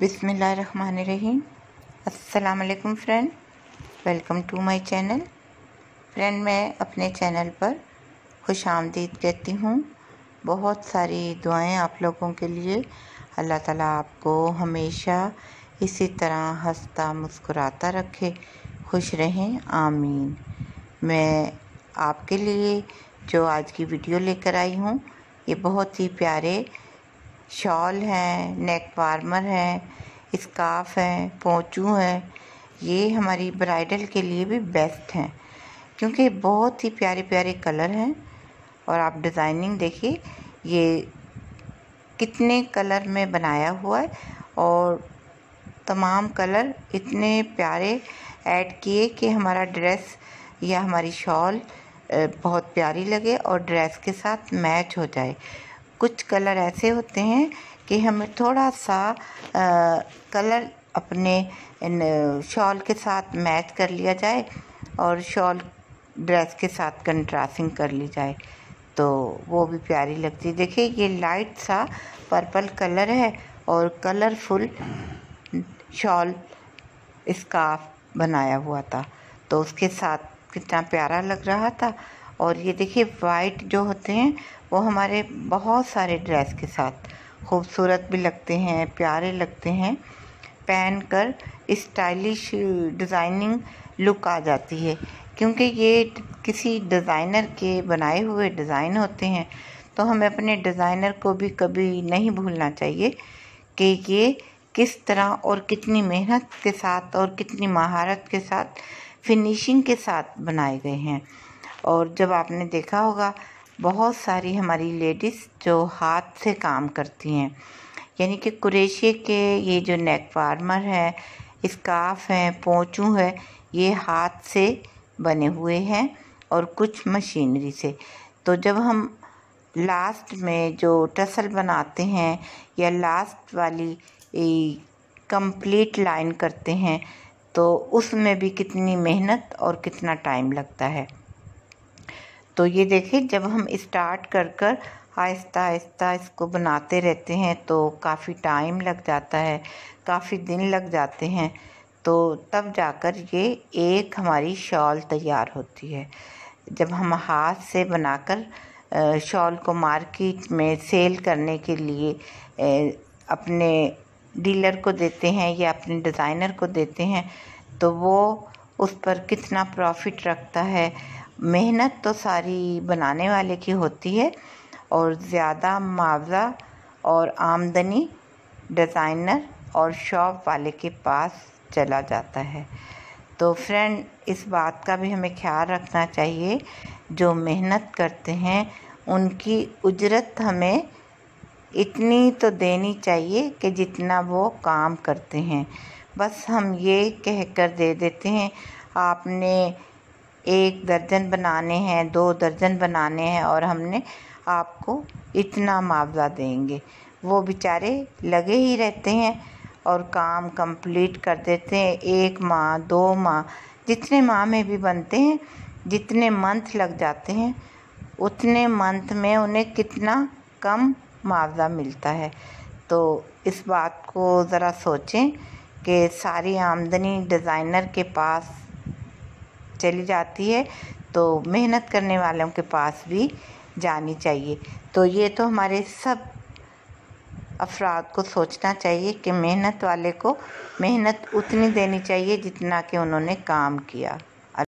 बिसमीम असलकम friend welcome to my channel friend मैं अपने चैनल पर खुश आमदीद कहती हूँ बहुत सारी दुआएं आप लोगों के लिए अल्लाह ताला आपको हमेशा इसी तरह हंसता मुस्कुराता रखे खुश रहें आमीन मैं आपके लिए जो आज की वीडियो लेकर आई हूँ ये बहुत ही प्यारे शॉल हैं नेक वार्मर है इस्काफ है पोंचू है ये हमारी ब्राइडल के लिए भी बेस्ट हैं क्योंकि बहुत ही प्यारे प्यारे कलर हैं और आप डिज़ाइनिंग देखिए ये कितने कलर में बनाया हुआ है और तमाम कलर इतने प्यारे ऐड किए कि हमारा ड्रेस या हमारी शॉल बहुत प्यारी लगे और ड्रेस के साथ मैच हो जाए कुछ कलर ऐसे होते हैं कि हमें थोड़ा सा आ, कलर अपने शॉल के साथ मैच कर लिया जाए और शॉल ड्रेस के साथ कंट्रास्टिंग कर ली जाए तो वो भी प्यारी लगती है देखिए ये लाइट सा पर्पल कलर है और कलरफुल शॉल स्काफ बनाया हुआ था तो उसके साथ कितना प्यारा लग रहा था और ये देखिए वाइट जो होते हैं वो हमारे बहुत सारे ड्रेस के साथ खूबसूरत भी लगते हैं प्यारे लगते हैं पहन कर स्टाइलिश डिज़ाइनिंग लुक आ जाती है क्योंकि ये किसी डिज़ाइनर के बनाए हुए डिज़ाइन होते हैं तो हमें अपने डिज़ाइनर को भी कभी नहीं भूलना चाहिए कि ये किस तरह और कितनी मेहनत के साथ और कितनी महारत के साथ फिनिशिंग के साथ बनाए गए हैं और जब आपने देखा होगा बहुत सारी हमारी लेडीज़ जो हाथ से काम करती हैं यानी कि कुरेशिये के ये जो नेक फार्मर है स्काफ हैं पोचू है ये हाथ से बने हुए हैं और कुछ मशीनरी से तो जब हम लास्ट में जो टसल बनाते हैं या लास्ट वाली कंप्लीट लाइन करते हैं तो उसमें भी कितनी मेहनत और कितना टाइम लगता है तो ये देखिए जब हम स्टार्ट कर कर आहिस्ता आहिस्ता इसको बनाते रहते हैं तो काफ़ी टाइम लग जाता है काफ़ी दिन लग जाते हैं तो तब जाकर ये एक हमारी शॉल तैयार होती है जब हम हाथ से बनाकर शॉल को मार्केट में सेल करने के लिए अपने डीलर को देते हैं या अपने डिज़ाइनर को देते हैं तो वो उस पर कितना प्रॉफिट रखता है मेहनत तो सारी बनाने वाले की होती है और ज़्यादा मुआवजा और आमदनी डिज़ाइनर और शॉप वाले के पास चला जाता है तो फ्रेंड इस बात का भी हमें ख्याल रखना चाहिए जो मेहनत करते हैं उनकी उजरत हमें इतनी तो देनी चाहिए कि जितना वो काम करते हैं बस हम ये कह कर दे देते हैं आपने एक दर्जन बनाने हैं दो दर्जन बनाने हैं और हमने आपको इतना मुआवजा देंगे वो बेचारे लगे ही रहते हैं और काम कंप्लीट कर देते हैं एक माह दो माह जितने माह में भी बनते हैं जितने मंथ लग जाते हैं उतने मंथ में उन्हें कितना कम मुआवजा मिलता है तो इस बात को ज़रा सोचें कि सारी आमदनी डिज़ाइनर के पास चली जाती है तो मेहनत करने वालों के पास भी जानी चाहिए तो ये तो हमारे सब अफराद को सोचना चाहिए कि मेहनत वाले को मेहनत उतनी देनी चाहिए जितना कि उन्होंने काम किया